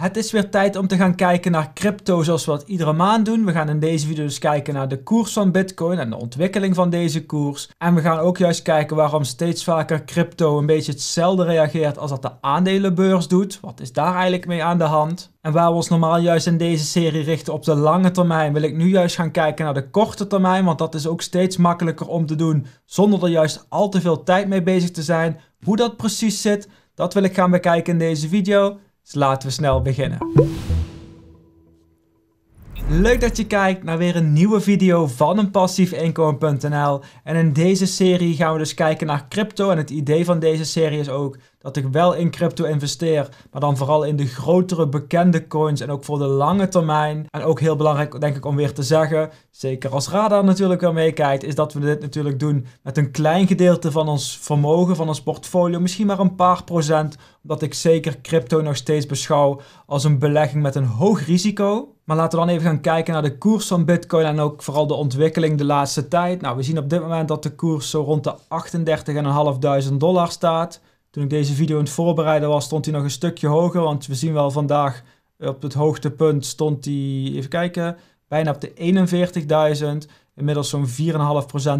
Het is weer tijd om te gaan kijken naar crypto zoals we dat iedere maand doen. We gaan in deze video dus kijken naar de koers van bitcoin en de ontwikkeling van deze koers. En we gaan ook juist kijken waarom steeds vaker crypto een beetje hetzelfde reageert als dat de aandelenbeurs doet. Wat is daar eigenlijk mee aan de hand? En waar we ons normaal juist in deze serie richten op de lange termijn, wil ik nu juist gaan kijken naar de korte termijn. Want dat is ook steeds makkelijker om te doen zonder er juist al te veel tijd mee bezig te zijn. Hoe dat precies zit, dat wil ik gaan bekijken in deze video. Dus laten we snel beginnen. Leuk dat je kijkt naar weer een nieuwe video van een passiefinkomen.nl. En in deze serie gaan we dus kijken naar crypto. En het idee van deze serie is ook dat ik wel in crypto investeer, maar dan vooral in de grotere bekende coins en ook voor de lange termijn. En ook heel belangrijk, denk ik, om weer te zeggen, zeker als Radar natuurlijk wel meekijkt, is dat we dit natuurlijk doen met een klein gedeelte van ons vermogen, van ons portfolio, misschien maar een paar procent, omdat ik zeker crypto nog steeds beschouw als een belegging met een hoog risico. Maar laten we dan even gaan kijken naar de koers van Bitcoin en ook vooral de ontwikkeling de laatste tijd. Nou, we zien op dit moment dat de koers zo rond de 38.500 dollar staat. Toen ik deze video aan het voorbereiden was, stond hij nog een stukje hoger. Want we zien wel vandaag eh, op het hoogtepunt stond hij, even kijken, bijna op de 41.000. Inmiddels zo'n 4,5%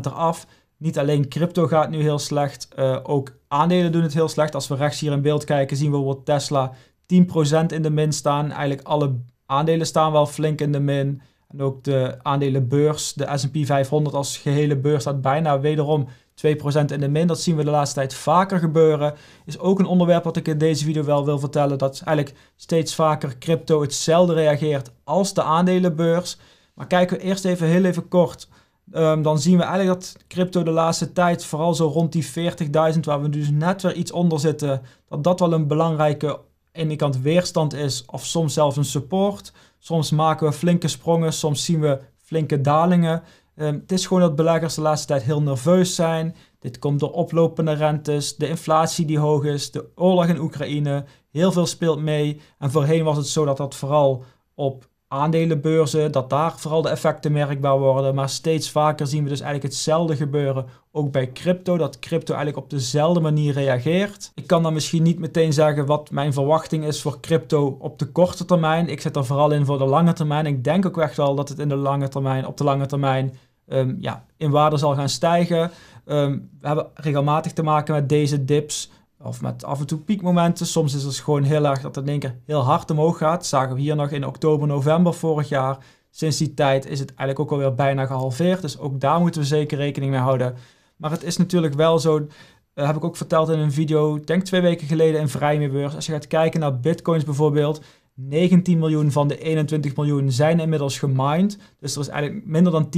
eraf. Niet alleen crypto gaat nu heel slecht, eh, ook aandelen doen het heel slecht. Als we rechts hier in beeld kijken, zien we bijvoorbeeld Tesla 10% in de min staan. Eigenlijk alle aandelen staan wel flink in de min. En ook de aandelenbeurs, de S&P 500 als gehele beurs staat bijna wederom 2% in de min. Dat zien we de laatste tijd vaker gebeuren. Is ook een onderwerp wat ik in deze video wel wil vertellen. Dat eigenlijk steeds vaker crypto hetzelfde reageert als de aandelenbeurs. Maar kijken we eerst even heel even kort. Ehm, dan zien we eigenlijk dat crypto de laatste tijd, vooral zo rond die 40.000, waar we dus net weer iets onder zitten, dat dat wel een belangrijke, ene kant weerstand is, of soms zelfs een support. Soms maken we flinke sprongen, soms zien we flinke dalingen. Ehm, het is gewoon dat beleggers de laatste tijd heel nerveus zijn. Dit komt door oplopende rentes, de inflatie die hoog is, de oorlog in Oekraïne. Heel veel speelt mee. En voorheen was het zo dat dat vooral op aandelenbeurzen, dat daar vooral de effecten merkbaar worden. Maar steeds vaker zien we dus eigenlijk hetzelfde gebeuren ook bij crypto, dat crypto eigenlijk op dezelfde manier reageert. Ik kan dan misschien niet meteen zeggen wat mijn verwachting is voor crypto op de korte termijn. Ik zet er vooral in voor de lange termijn. Ik denk ook echt wel dat het in de lange termijn, op de lange termijn ehm, ja, in waarde zal gaan stijgen. Ehm, we hebben regelmatig te maken met deze dips. Of met af en toe piekmomenten. Soms is het gewoon heel erg dat het in één keer heel hard omhoog gaat. Dat zagen we hier nog in oktober, november vorig jaar. Sinds die tijd is het eigenlijk ook alweer bijna gehalveerd. Dus ook daar moeten we zeker rekening mee houden. Maar het is natuurlijk wel zo uh, heb ik ook verteld in een video, denk twee weken geleden in Vrijmeerbeurs. Als je gaat kijken naar bitcoins bijvoorbeeld, 19 miljoen van de 21 miljoen zijn inmiddels gemined. Dus er is eigenlijk minder dan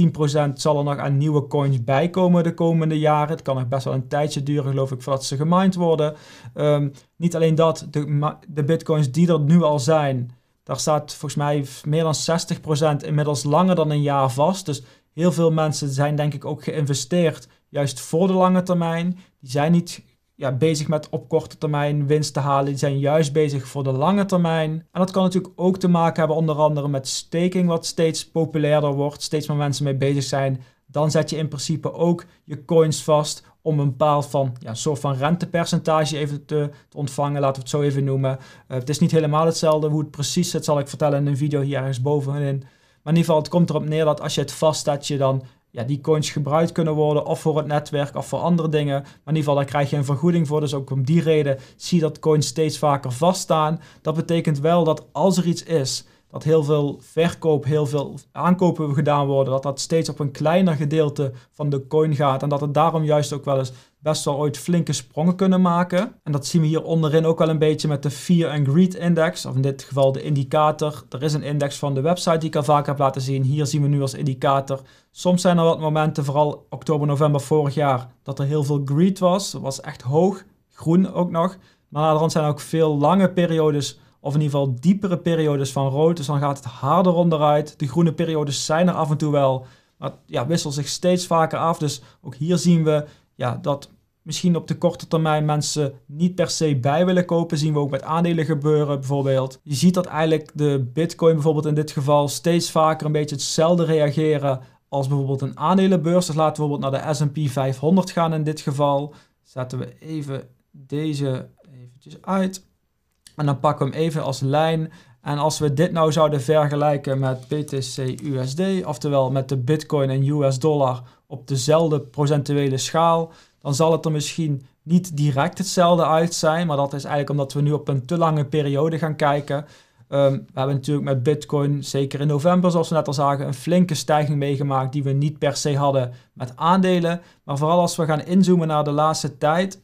10% zal er nog aan nieuwe coins bijkomen de komende jaren. Het kan nog best wel een tijdje duren, geloof ik, voordat ze gemined worden. Ehm, niet alleen dat, de, de bitcoins die er nu al zijn, daar staat volgens mij meer dan 60% inmiddels langer dan een jaar vast. Dus heel veel mensen zijn denk ik ook geïnvesteerd juist voor de lange termijn. Die zijn niet ja, bezig met op korte termijn winst te halen. Die zijn juist bezig voor de lange termijn. En dat kan natuurlijk ook te maken hebben onder andere met staking, wat steeds populairder wordt, steeds meer mensen mee bezig zijn. Dan zet je in principe ook je coins vast om een bepaald van, ja, soort van rentepercentage even te, te, ontvangen, laten we het zo even noemen. Eh, het is niet helemaal hetzelfde hoe het precies zit, zal ik vertellen in een video hier ergens bovenin. Maar in ieder geval, het komt erop neer dat als je het vast dat je dan ja, die coins gebruikt kunnen worden of voor het netwerk of voor andere dingen. Maar in ieder geval, daar krijg je een vergoeding voor. Dus ook om die reden zie je dat coins steeds vaker vaststaan. Dat betekent wel dat als er iets is dat heel veel verkoop, heel veel aankopen gedaan worden, dat dat steeds op een kleiner gedeelte van de coin gaat en dat het daarom juist ook wel eens best wel ooit flinke sprongen kunnen maken. En dat zien we hier onderin ook wel een beetje met de Fear and Greed Index, of in dit geval de indicator. Er is een index van de website die ik al vaak heb laten zien. Hier zien we nu als indicator. Soms zijn er wat momenten, vooral oktober, november vorig jaar, dat er heel veel greed was. Dat was echt hoog, groen ook nog. Maar naderhand zijn er ook veel lange periodes of in ieder geval diepere periodes van rood. Dus dan gaat het harder onderuit. De groene periodes zijn er af en toe wel. Maar ja, wisselt zich steeds vaker af. Dus ook hier zien we ja, dat misschien op de korte termijn mensen niet per se bij willen kopen. Zien we ook met aandelen gebeuren bijvoorbeeld. Je ziet dat eigenlijk de bitcoin bijvoorbeeld in dit geval steeds vaker een beetje hetzelfde reageren als bijvoorbeeld een aandelenbeurs. Dus laten we bijvoorbeeld naar de S&P 500 gaan in dit geval. Zetten we even deze eventjes uit. En dan pakken we hem even als lijn. En als we dit nou zouden vergelijken met BTC-USD, oftewel met de Bitcoin en US-dollar op dezelfde procentuele schaal, dan zal het er misschien niet direct hetzelfde uit zijn. Maar dat is eigenlijk omdat we nu op een te lange periode gaan kijken. Ehm, we hebben natuurlijk met Bitcoin, zeker in november, zoals we net al zagen, een flinke stijging meegemaakt die we niet per se hadden met aandelen. Maar vooral als we gaan inzoomen naar de laatste tijd,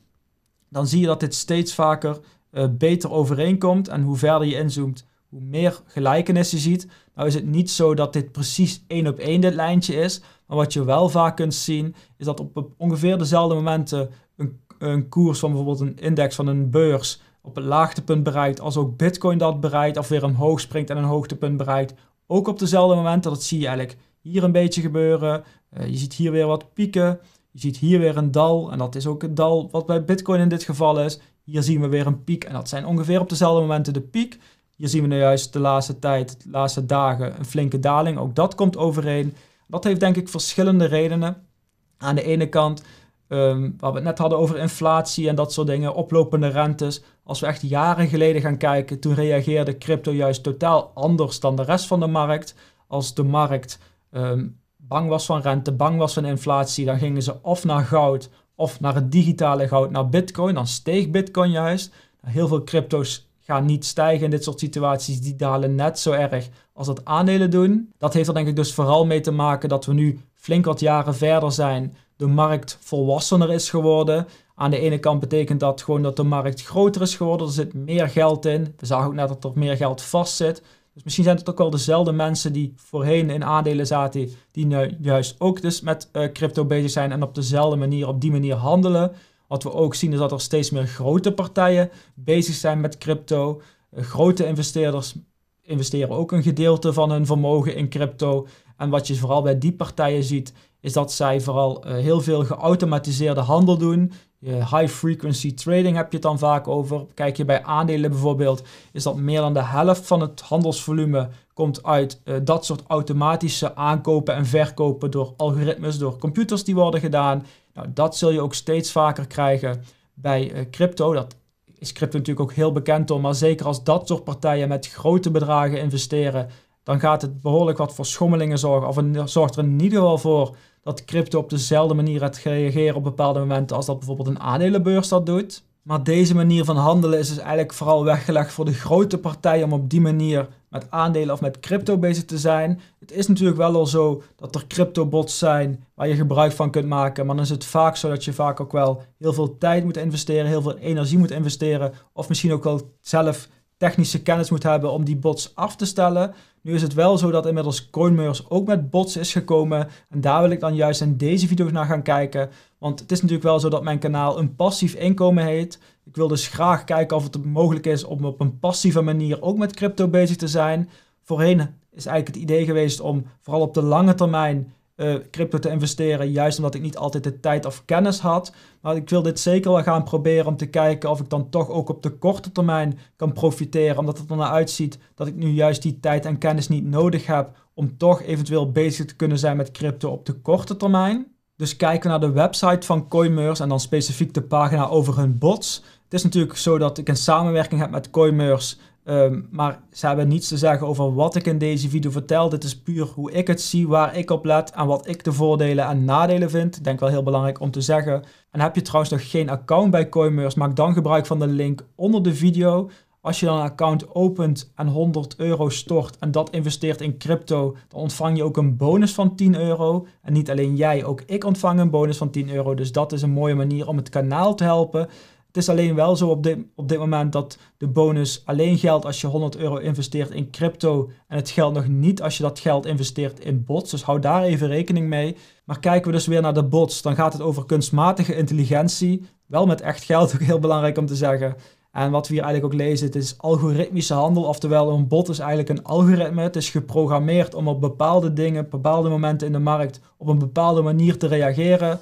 dan zie je dat dit steeds vaker eh, beter overeenkomt. En hoe verder je inzoomt, hoe meer gelijkenissen je ziet. Nou is het niet zo dat dit precies één op één dit lijntje is. Maar wat je wel vaak kunt zien, is dat op ongeveer dezelfde momenten een, een koers van bijvoorbeeld een index van een beurs op het laagtepunt bereikt, als ook Bitcoin dat bereikt, of weer omhoog springt en een hoogtepunt bereikt. Ook op dezelfde momenten, dat zie je eigenlijk hier een beetje gebeuren. Eh, je ziet hier weer wat pieken. Je ziet hier weer een dal. En dat is ook het dal wat bij Bitcoin in dit geval is. Hier zien we weer een piek en dat zijn ongeveer op dezelfde momenten de piek. Hier zien we nu juist de laatste tijd, de laatste dagen, een flinke daling. Ook dat komt overeen. Dat heeft denk ik verschillende redenen. Aan de ene kant, um, waar we het net hadden over inflatie en dat soort dingen, oplopende rentes. Als we echt jaren geleden gaan kijken, toen reageerde crypto juist totaal anders dan de rest van de markt. Als de markt ehm, bang was van rente, bang was van inflatie, dan gingen ze of naar goud of naar het digitale goud, naar Bitcoin, dan steeg Bitcoin juist. Heel veel crypto's gaan niet stijgen in dit soort situaties. Die dalen net zo erg als dat aandelen doen. Dat heeft er denk ik dus vooral mee te maken dat we nu flink wat jaren verder zijn. De markt volwassener is geworden. Aan de ene kant betekent dat gewoon dat de markt groter is geworden. Er zit meer geld in. We zagen ook net dat er meer geld vast zit. Dus misschien zijn het ook wel dezelfde mensen die voorheen in aandelen zaten, die nu juist ook dus met eh, crypto bezig zijn en op dezelfde manier, op die manier handelen. Wat we ook zien is dat er steeds meer grote partijen bezig zijn met crypto. Eh, grote investeerders investeren ook een gedeelte van hun vermogen in crypto. En wat je vooral bij die partijen ziet, is dat zij vooral eh, heel veel geautomatiseerde handel doen. high frequency trading heb je het dan vaak over. Kijk je bij aandelen bijvoorbeeld, is dat meer dan de helft van het handelsvolume komt uit eh, dat soort automatische aankopen en verkopen door algoritmes, door computers die worden gedaan. Nou, dat zul je ook steeds vaker krijgen bij eh, crypto. Dat is crypto natuurlijk ook heel bekend om. Maar zeker als dat soort partijen met grote bedragen investeren, dan gaat het behoorlijk wat voor schommelingen zorgen. Of het zorgt er in ieder geval voor dat crypto op dezelfde manier gaat reageren op bepaalde momenten als dat bijvoorbeeld een aandelenbeurs dat doet. Maar deze manier van handelen is dus eigenlijk vooral weggelegd voor de grote partijen om op die manier met aandelen of met crypto bezig te zijn. Het is natuurlijk wel al zo dat er cryptobots zijn waar je gebruik van kunt maken. Maar dan is het vaak zo dat je vaak ook wel heel veel tijd moet investeren, heel veel energie moet investeren. Of misschien ook wel zelf technische kennis moet hebben om die bots af te stellen. Nu is het wel zo dat inmiddels CoinMers ook met bots is gekomen. En daar wil ik dan juist in deze video naar gaan kijken. Want het is natuurlijk wel zo dat mijn kanaal een passief inkomen heet. Ik wil dus graag kijken of het mogelijk is om op een passieve manier ook met crypto bezig te zijn. Voorheen is eigenlijk het idee geweest om vooral op de lange termijn eh, crypto te investeren. Juist omdat ik niet altijd de tijd of kennis had. Maar ik wil dit zeker wel gaan proberen om te kijken of ik dan toch ook op de korte termijn kan profiteren. Omdat het er naar uitziet dat ik nu juist die tijd en kennis niet nodig heb. Om toch eventueel bezig te kunnen zijn met crypto op de korte termijn. Dus kijken naar de website van CoinMerse. en dan specifiek de pagina over hun bots. Het is natuurlijk zo dat ik een samenwerking heb met CoinMerse. Ehm, maar ze hebben niets te zeggen over wat ik in deze video vertel. Dit is puur hoe ik het zie, waar ik op let en wat ik de voordelen en nadelen vind. Ik denk wel heel belangrijk om te zeggen. En heb je trouwens nog geen account bij Coinmers, maak dan gebruik van de link onder de video. Als je dan een account opent en 100 euro stort en dat investeert in crypto, dan ontvang je ook een bonus van 10 euro. En niet alleen jij, ook ik ontvang een bonus van 10 euro. Dus dat is een mooie manier om het kanaal te helpen. Het is alleen wel zo op dit, op dit moment dat de bonus alleen geldt als je 100 euro investeert in crypto. En het geldt nog niet als je dat geld investeert in bots. Dus hou daar even rekening mee. Maar kijken we dus weer naar de bots, dan gaat het over kunstmatige intelligentie. Wel met echt geld, ook heel belangrijk om te zeggen. En wat we hier eigenlijk ook lezen, het is algoritmische handel. Oftewel, een bot is eigenlijk een algoritme. Het is geprogrammeerd om op bepaalde dingen, bepaalde momenten in de markt, op een bepaalde manier te reageren.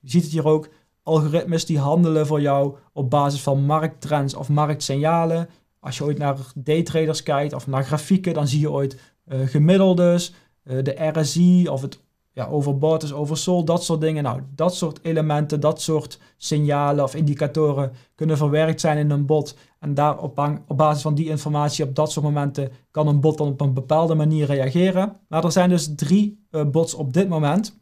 Je ziet het hier ook algoritmes die handelen voor jou op basis van markttrends of marktsignalen. Als je ooit naar daytraders kijkt of naar grafieken, dan zie je ooit eh, gemiddeldes, eh, de RSI of het ja, overbought is oversold, dat soort dingen. Nou, dat soort elementen, dat soort signalen of indicatoren kunnen verwerkt zijn in een bot. En daar op, op basis van die informatie op dat soort momenten kan een bot dan op een bepaalde manier reageren. Maar er zijn dus drie eh, bots op dit moment.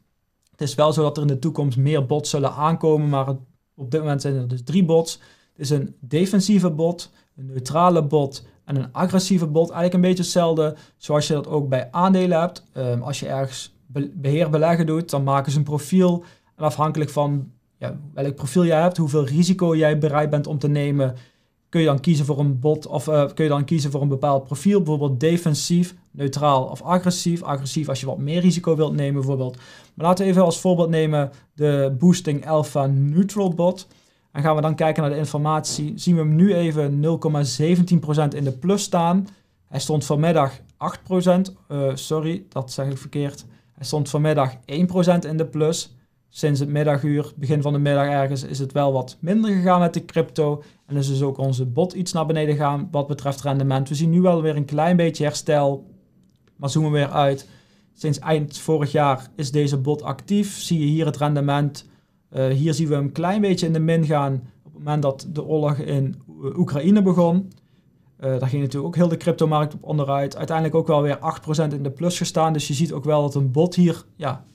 Het is wel zo dat er in de toekomst meer bots zullen aankomen, maar op dit moment zijn er dus drie bots. Het is een defensieve bot, een neutrale bot en een agressieve bot. Eigenlijk een beetje hetzelfde zoals je dat ook bij aandelen hebt. Ehm, als je ergens beheer beleggen doet, dan maken ze een profiel. En afhankelijk van ja, welk profiel jij hebt, hoeveel risico jij bereid bent om te nemen, kun je dan kiezen voor een bot of eh, kun je dan kiezen voor een bepaald profiel. Bijvoorbeeld defensief neutraal of agressief. Agressief als je wat meer risico wilt nemen bijvoorbeeld. Maar laten we even als voorbeeld nemen de Boosting Alpha Neutral Bot. En gaan we dan kijken naar de informatie. Zien we hem nu even 0,17% in de plus staan. Hij stond vanmiddag 8%. Eh, sorry, dat zeg ik verkeerd. Hij stond vanmiddag 1% in de plus. Sinds het middaguur, begin van de middag ergens, is het wel wat minder gegaan met de crypto. En is dus ook onze bot iets naar beneden gegaan wat betreft rendement. We zien nu wel weer een klein beetje herstel. Maar zoomen we weer uit. Sinds eind vorig jaar is deze bot actief. Zie je hier het rendement. Eh, hier zien we hem een klein beetje in de min gaan. Op het moment dat de oorlog in eh, Oekraïne begon. Eh, daar ging natuurlijk ook heel de cryptomarkt op onderuit. Uiteindelijk ook wel weer 8% in de plus gestaan. Dus je ziet ook wel dat een bot hier ja,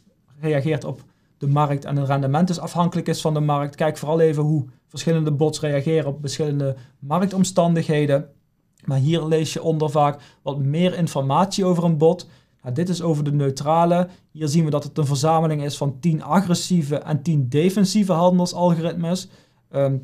reageert op de markt en het rendement dus afhankelijk is van de markt. Kijk vooral even hoe verschillende bots reageren op verschillende marktomstandigheden. Maar hier lees je onder vaak wat meer informatie over een bot. Nou, dit is over de neutrale. Hier zien we dat het een verzameling is van 10 agressieve en 10 defensieve handelsalgoritmes. Ehm,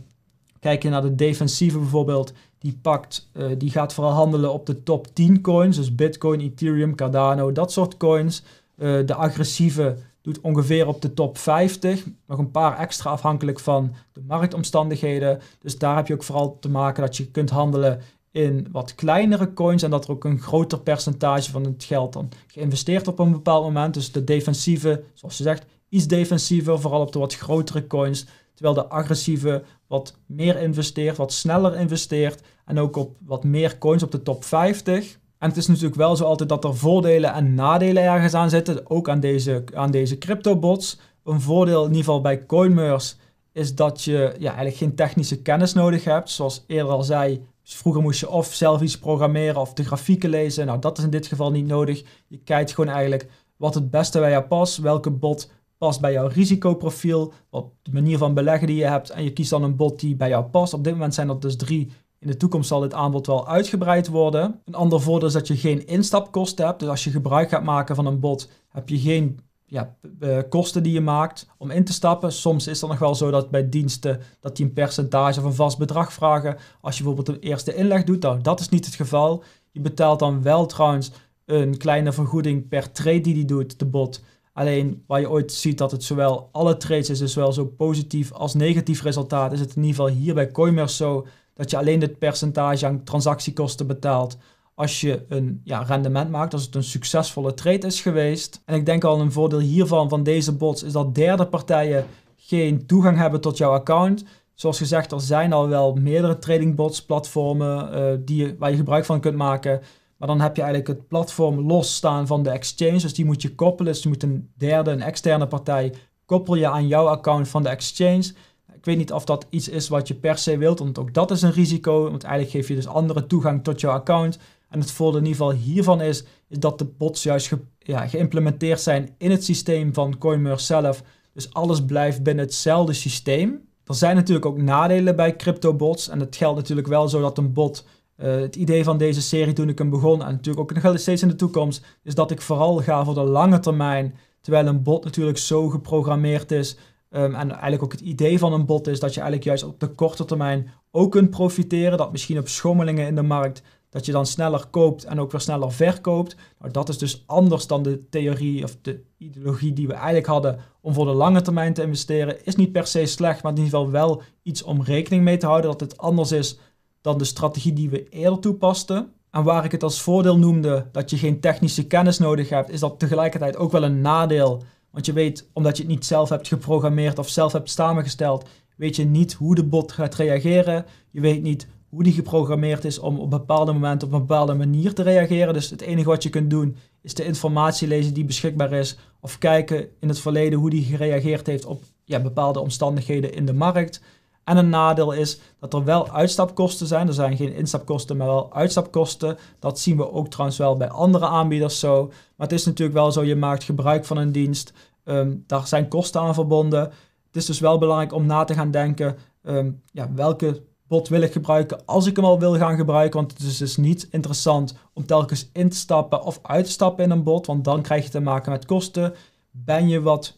kijk je naar de defensieve bijvoorbeeld, die, pakt, eh, die gaat vooral handelen op de top 10 coins. Dus Bitcoin, Ethereum, Cardano, dat soort coins. Eh, de agressieve doet ongeveer op de top 50. Nog een paar extra afhankelijk van de marktomstandigheden. Dus daar heb je ook vooral te maken dat je kunt handelen in wat kleinere coins en dat er ook een groter percentage van het geld dan geïnvesteerd op een bepaald moment. Dus de defensieve, zoals je zegt, iets defensiever, vooral op de wat grotere coins. Terwijl de agressieve wat meer investeert, wat sneller investeert en ook op wat meer coins op de top 50. En het is natuurlijk wel zo altijd dat er voordelen en nadelen ergens aan zitten, ook aan deze, aan deze cryptobots. Een voordeel in ieder geval bij CoinMers is dat je ja, eigenlijk geen technische kennis nodig hebt. Zoals eerder al zei, dus vroeger moest je of zelf iets programmeren of de grafieken lezen. Nou, dat is in dit geval niet nodig. Je kijkt gewoon eigenlijk wat het beste bij jou past. Welke bot past bij jouw risicoprofiel. Wat de manier van beleggen die je hebt. En je kiest dan een bot die bij jou past. Op dit moment zijn dat dus drie in de toekomst zal dit aanbod wel uitgebreid worden. Een ander voordeel is dat je geen instapkosten hebt. Dus als je gebruik gaat maken van een bot, heb je geen ja, eh, kosten die je maakt om in te stappen. Soms is het nog wel zo dat bij diensten dat die een percentage of een vast bedrag vragen. Als je bijvoorbeeld de eerste inleg doet, nou, dat is niet het geval. Je betaalt dan wel trouwens een kleine vergoeding per trade die die doet, de bot. Alleen waar je ooit ziet dat het zowel alle trades is, dus zowel zo positief als negatief resultaat, is het in ieder geval hier bij Coinmers zo dat je alleen dit percentage aan transactiekosten betaalt als je een ja, rendement maakt, als het een succesvolle trade is geweest. En ik denk al een voordeel hiervan, van deze bots, is dat derde partijen geen toegang hebben tot jouw account. Zoals gezegd, er zijn al wel meerdere trading bots, platformen eh, die je, waar je gebruik van kunt maken. Maar dan heb je eigenlijk het platform losstaan van de exchange. Dus die moet je koppelen. Dus je moet een derde, een externe partij koppel je aan jouw account van de exchange. Ik weet niet of dat iets is wat je per se wilt, want ook dat is een risico. Want eigenlijk geef je dus andere toegang tot jouw account. En het voordeel in ieder geval hiervan is, is dat de bots juist ja, geïmplementeerd zijn in het systeem van CoinMerge zelf. Dus alles blijft binnen hetzelfde systeem. Er zijn natuurlijk ook nadelen bij cryptobots. En het geldt natuurlijk wel zo dat een bot eh, het idee van deze serie toen ik hem begon, en natuurlijk ook nog steeds in de toekomst, is dat ik vooral ga voor de lange termijn. Terwijl een bot natuurlijk zo geprogrammeerd is. Ehm, en eigenlijk ook het idee van een bot is dat je eigenlijk juist op de korte termijn ook kunt profiteren. Dat misschien op schommelingen in de markt dat je dan sneller koopt en ook weer sneller verkoopt. Nou, dat is dus anders dan de theorie of de ideologie die we eigenlijk hadden om voor de lange termijn te investeren. Is niet per se slecht, maar in ieder geval wel iets om rekening mee te houden dat het anders is dan de strategie die we eerder toepasten. En waar ik het als voordeel noemde dat je geen technische kennis nodig hebt, is dat tegelijkertijd ook wel een nadeel. Want je weet, omdat je het niet zelf hebt geprogrammeerd of zelf hebt samengesteld, weet je niet hoe de bot gaat reageren. Je weet niet hoe die geprogrammeerd is om op bepaalde momenten op een bepaalde manier te reageren. Dus het enige wat je kunt doen is de informatie lezen die beschikbaar is. Of kijken in het verleden hoe die gereageerd heeft op ja, bepaalde omstandigheden in de markt. En een nadeel is dat er wel uitstapkosten zijn. Er zijn geen instapkosten, maar wel uitstapkosten. Dat zien we ook trouwens wel bij andere aanbieders zo. Maar het is natuurlijk wel zo, je maakt gebruik van een dienst. Um, daar zijn kosten aan verbonden. Het is dus wel belangrijk om na te gaan denken ehm, ja, welke bot wil ik gebruiken als ik hem al wil gaan gebruiken. Want het is dus niet interessant om telkens in te stappen of uit te stappen in een bot. Want dan krijg je te maken met kosten. Ben je wat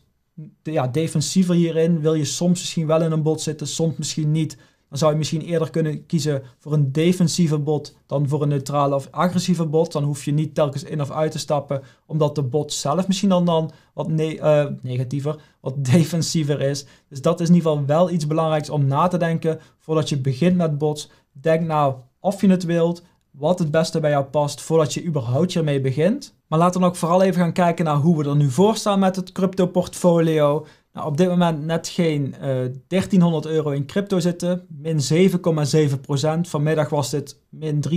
ja, defensiever hierin? Wil je soms misschien wel in een bot zitten, soms misschien niet dan zou je misschien eerder kunnen kiezen voor een defensieve bot dan voor een neutrale of agressieve bot. Dan hoef je niet telkens in of uit te stappen, omdat de bot zelf misschien dan, dan wat eh, negatiever, wat defensiever is. Dus dat is in ieder geval wel iets belangrijks om na te denken voordat je begint met bots. Denk nou of je het wilt, wat het beste bij jou past voordat je überhaupt hiermee begint. Maar laten we dan ook vooral even gaan kijken naar hoe we er nu voor staan met het crypto portfolio. Nou, op dit moment net geen 1300 eh, euro in crypto zitten, min 7,7 procent. Vanmiddag was dit min 3,8,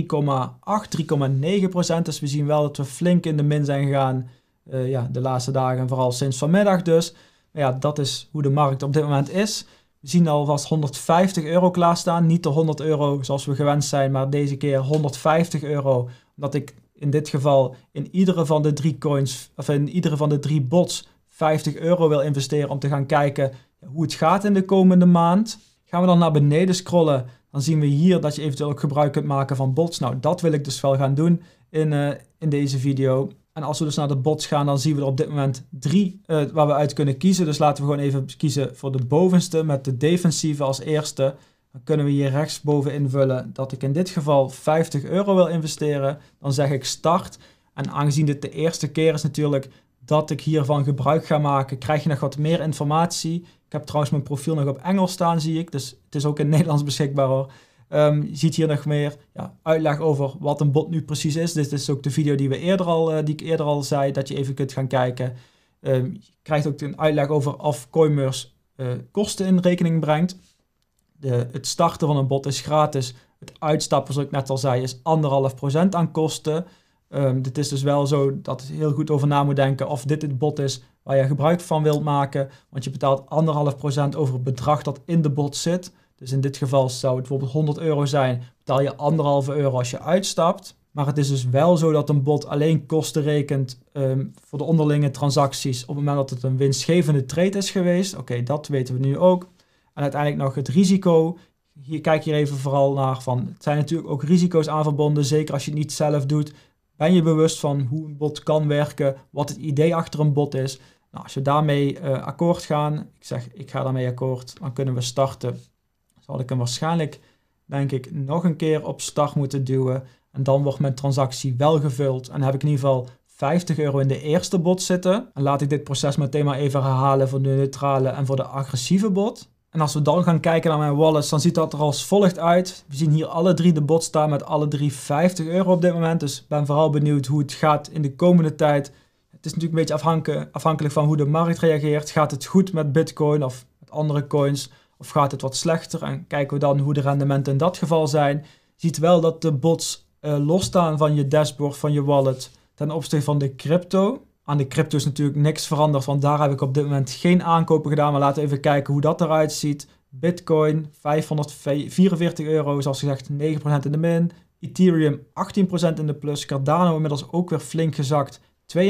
3,9 procent. Dus we zien wel dat we flink in de min zijn gegaan eh, ja, de laatste dagen en vooral sinds vanmiddag dus. Maar ja, dat is hoe de markt op dit moment is. We zien alvast 150 euro klaarstaan. Niet de 100 euro zoals we gewend zijn, maar deze keer 150 euro. Omdat ik in dit geval in iedere van de drie coins, of in iedere van de drie bots 50 euro wil investeren om te gaan kijken hoe het gaat in de komende maand. Gaan we dan naar beneden scrollen, dan zien we hier dat je eventueel ook gebruik kunt maken van bots. Nou, dat wil ik dus wel gaan doen in, eh, in deze video. En als we dus naar de bots gaan, dan zien we er op dit moment drie eh, waar we uit kunnen kiezen. Dus laten we gewoon even kiezen voor de bovenste met de defensieve als eerste. Dan kunnen we hier rechtsboven invullen dat ik in dit geval 50 euro wil investeren. Dan zeg ik start. En aangezien dit de eerste keer is natuurlijk, dat ik hiervan gebruik ga maken. Krijg je nog wat meer informatie? Ik heb trouwens mijn profiel nog op Engels staan, zie ik. Dus het is ook in Nederlands beschikbaar hoor. Ehm, je ziet hier nog meer ja, uitleg over wat een bot nu precies is. Dit is ook de video die, we eerder al, eh, die ik eerder al zei, dat je even kunt gaan kijken. Ehm, je krijgt ook een uitleg over of Coimers eh, kosten in rekening brengt. De, het starten van een bot is gratis. Het uitstappen, zoals ik net al zei, is anderhalf procent aan kosten. Um, dit is dus wel zo dat je heel goed over na moet denken of dit het bot is waar je gebruik van wilt maken. Want je betaalt anderhalf procent over het bedrag dat in de bot zit. Dus in dit geval zou het bijvoorbeeld 100 euro zijn, betaal je anderhalve euro als je uitstapt. Maar het is dus wel zo dat een bot alleen kosten rekent ehm, voor de onderlinge transacties op het moment dat het een winstgevende trade is geweest. Oké, dat weten we nu ook. En uiteindelijk nog het risico. Hier kijk je even vooral naar van, het zijn natuurlijk ook risico's aan verbonden, zeker als je het niet zelf doet. Ben je bewust van hoe een bot kan werken, wat het idee achter een bot is? Nou, als we daarmee eh, akkoord gaan, ik zeg ik ga daarmee akkoord, dan kunnen we starten. Zal ik hem waarschijnlijk, denk ik, nog een keer op start moeten duwen. En dan wordt mijn transactie wel gevuld. En dan heb ik in ieder geval 50 euro in de eerste bot zitten. En laat ik dit proces meteen maar even herhalen voor de neutrale en voor de agressieve bot. En als we dan gaan kijken naar mijn wallet, dan ziet dat er als volgt uit. We zien hier alle drie de bots staan met alle drie 50 euro op dit moment. Dus ik ben vooral benieuwd hoe het gaat in de komende tijd. Het is natuurlijk een beetje afhankelijk, van hoe de markt reageert. Gaat het goed met Bitcoin of met andere coins? Of gaat het wat slechter? En kijken we dan hoe de rendementen in dat geval zijn. Je ziet wel dat de bots eh, losstaan van je dashboard, van je wallet, ten opzichte van de crypto aan de crypto's natuurlijk niks veranderd, want daar heb ik op dit moment geen aankopen gedaan. Maar laten we even kijken hoe dat eruit ziet. Bitcoin 544 euro, zoals gezegd 9% in de min. Ethereum 18% in de plus. Cardano inmiddels ook weer flink gezakt. 32%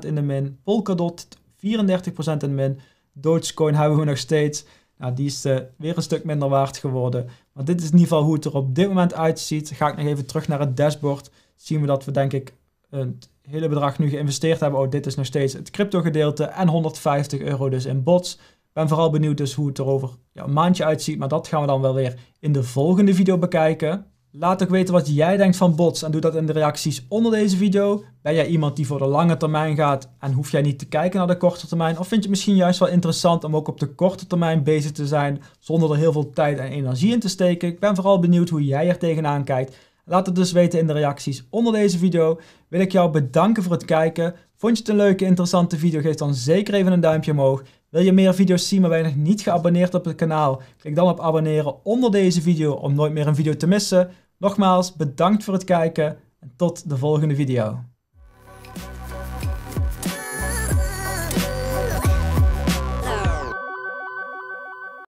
in de min. Polkadot 34% in de min. Dogecoin hebben we nog steeds. Nou, die is eh, weer een stuk minder waard geworden. Maar dit is in ieder geval hoe het er op dit moment uitziet. Ga ik nog even terug naar het dashboard. Zien we dat we denk ik een hele bedrag nu geïnvesteerd hebben. Oh, dit is nog steeds het crypto gedeelte. En 150 euro dus in bots. Ik ben vooral benieuwd dus hoe het er over ja, een maandje uitziet. Maar dat gaan we dan wel weer in de volgende video bekijken. Laat ook weten wat jij denkt van bots en doe dat in de reacties onder deze video. Ben jij iemand die voor de lange termijn gaat en hoef jij niet te kijken naar de korte termijn? Of vind je het misschien juist wel interessant om ook op de korte termijn bezig te zijn zonder er heel veel tijd en energie in te steken? Ik ben vooral benieuwd hoe jij er tegenaan kijkt. Laat het dus weten in de reacties onder deze video. Wil ik jou bedanken voor het kijken. Vond je het een leuke, interessante video? Geef dan zeker even een duimpje omhoog. Wil je meer video's zien maar ben je nog niet geabonneerd op het kanaal? Klik dan op abonneren onder deze video om nooit meer een video te missen. Nogmaals, bedankt voor het kijken en tot de volgende video.